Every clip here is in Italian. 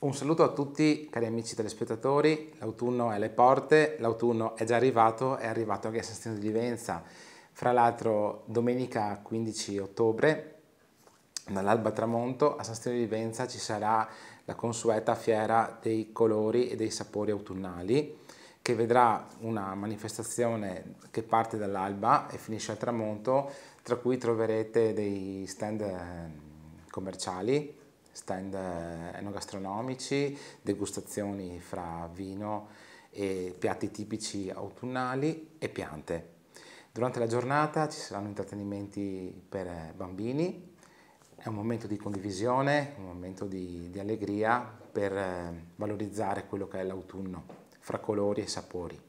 Un saluto a tutti cari amici telespettatori, l'autunno è alle porte, l'autunno è già arrivato, è arrivato anche a Sestino di Livenza, fra l'altro domenica 15 ottobre dall'alba tramonto a San di Livenza ci sarà la consueta fiera dei colori e dei sapori autunnali che vedrà una manifestazione che parte dall'alba e finisce al tramonto tra cui troverete dei stand eh, commerciali stand eh, enogastronomici, degustazioni fra vino e piatti tipici autunnali e piante. Durante la giornata ci saranno intrattenimenti per eh, bambini, è un momento di condivisione, un momento di, di allegria per eh, valorizzare quello che è l'autunno fra colori e sapori.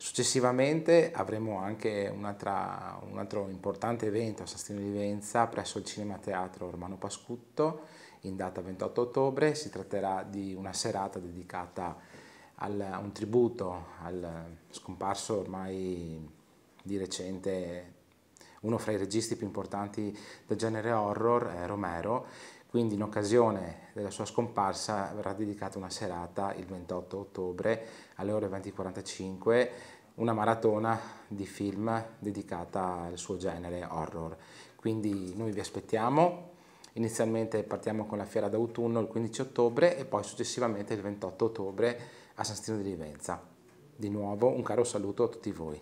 Successivamente avremo anche un altro importante evento a Sastino di Venza presso il Cinema Teatro Romano Pascutto in data 28 ottobre. Si tratterà di una serata dedicata a un tributo al scomparso ormai di recente uno fra i registi più importanti del genere horror, eh, Romero, quindi in occasione della sua scomparsa verrà dedicata una serata il 28 ottobre alle ore 20.45 una maratona di film dedicata al suo genere horror. Quindi noi vi aspettiamo. Inizialmente partiamo con la fiera d'autunno il 15 ottobre e poi successivamente il 28 ottobre a San Stino di Livenza. Di nuovo un caro saluto a tutti voi.